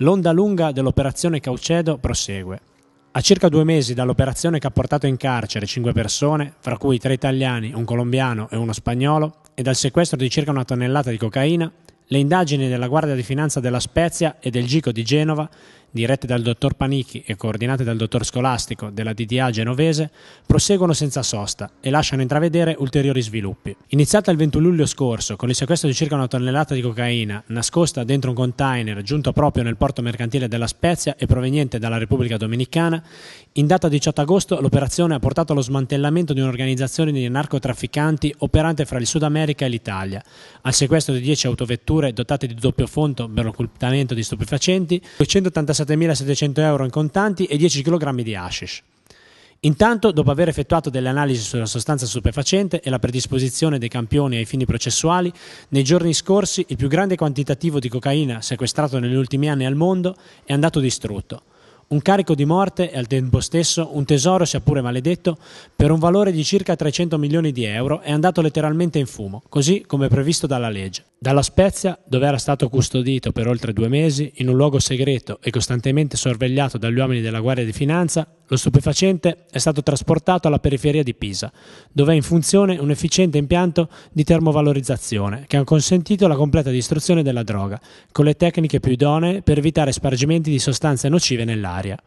L'onda lunga dell'operazione Caucedo prosegue. A circa due mesi dall'operazione che ha portato in carcere cinque persone, fra cui tre italiani, un colombiano e uno spagnolo, e dal sequestro di circa una tonnellata di cocaina, le indagini della Guardia di Finanza della Spezia e del Gico di Genova dirette dal dottor Panichi e coordinate dal dottor Scolastico della DDA genovese, proseguono senza sosta e lasciano intravedere ulteriori sviluppi. Iniziata il 21 luglio scorso con il sequestro di circa una tonnellata di cocaina nascosta dentro un container giunto proprio nel porto mercantile della Spezia e proveniente dalla Repubblica Dominicana, in data 18 agosto l'operazione ha portato allo smantellamento di un'organizzazione di narcotrafficanti operante fra il Sud America e l'Italia, al sequestro di 10 autovetture dotate di doppio fondo per l'occultamento di stupefacenti, 287 7.700 euro in contanti e 10 kg di hashish. Intanto, dopo aver effettuato delle analisi sulla sostanza stupefacente e la predisposizione dei campioni ai fini processuali, nei giorni scorsi il più grande quantitativo di cocaina sequestrato negli ultimi anni al mondo è andato distrutto. Un carico di morte e al tempo stesso un tesoro, sia pure maledetto, per un valore di circa 300 milioni di euro è andato letteralmente in fumo, così come previsto dalla legge. Dalla Spezia, dove era stato custodito per oltre due mesi in un luogo segreto e costantemente sorvegliato dagli uomini della Guardia di Finanza, lo stupefacente è stato trasportato alla periferia di Pisa, dove è in funzione un efficiente impianto di termovalorizzazione che ha consentito la completa distruzione della droga, con le tecniche più idonee per evitare spargimenti di sostanze nocive nell'aria.